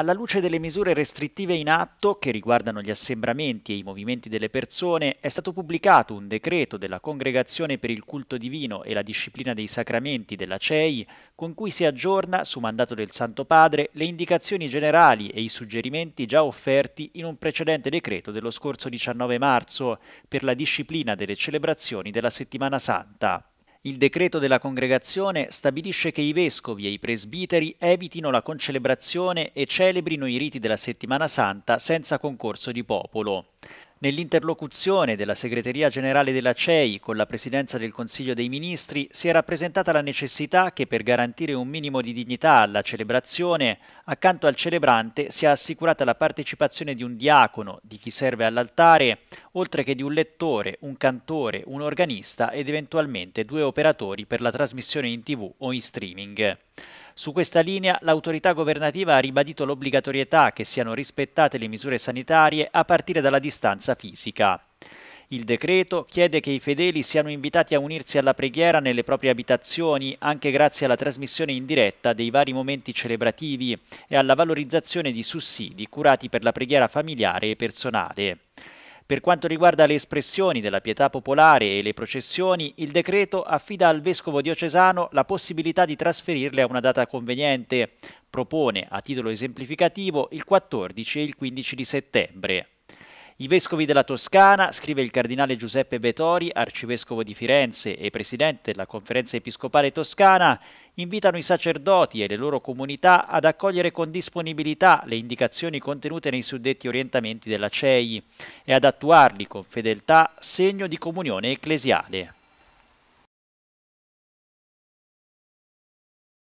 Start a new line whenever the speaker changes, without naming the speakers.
Alla luce delle misure restrittive in atto, che riguardano gli assembramenti e i movimenti delle persone, è stato pubblicato un decreto della Congregazione per il culto divino e la disciplina dei sacramenti della CEI, con cui si aggiorna, su mandato del Santo Padre, le indicazioni generali e i suggerimenti già offerti in un precedente decreto dello scorso 19 marzo per la disciplina delle celebrazioni della settimana santa. Il decreto della congregazione stabilisce che i vescovi e i presbiteri evitino la concelebrazione e celebrino i riti della settimana santa senza concorso di popolo. Nell'interlocuzione della Segreteria Generale della CEI con la Presidenza del Consiglio dei Ministri si è rappresentata la necessità che per garantire un minimo di dignità alla celebrazione, accanto al celebrante sia assicurata la partecipazione di un diacono, di chi serve all'altare, oltre che di un lettore, un cantore, un organista ed eventualmente due operatori per la trasmissione in tv o in streaming. Su questa linea l'autorità governativa ha ribadito l'obbligatorietà che siano rispettate le misure sanitarie a partire dalla distanza fisica. Il decreto chiede che i fedeli siano invitati a unirsi alla preghiera nelle proprie abitazioni anche grazie alla trasmissione in diretta dei vari momenti celebrativi e alla valorizzazione di sussidi curati per la preghiera familiare e personale. Per quanto riguarda le espressioni della pietà popolare e le processioni, il decreto affida al vescovo diocesano la possibilità di trasferirle a una data conveniente. Propone, a titolo esemplificativo, il 14 e il 15 di settembre. I vescovi della Toscana, scrive il cardinale Giuseppe Betori, arcivescovo di Firenze e presidente della conferenza episcopale toscana, invitano i sacerdoti e le loro comunità ad accogliere con disponibilità le indicazioni contenute nei suddetti orientamenti della CEI e ad attuarli con fedeltà segno di comunione ecclesiale.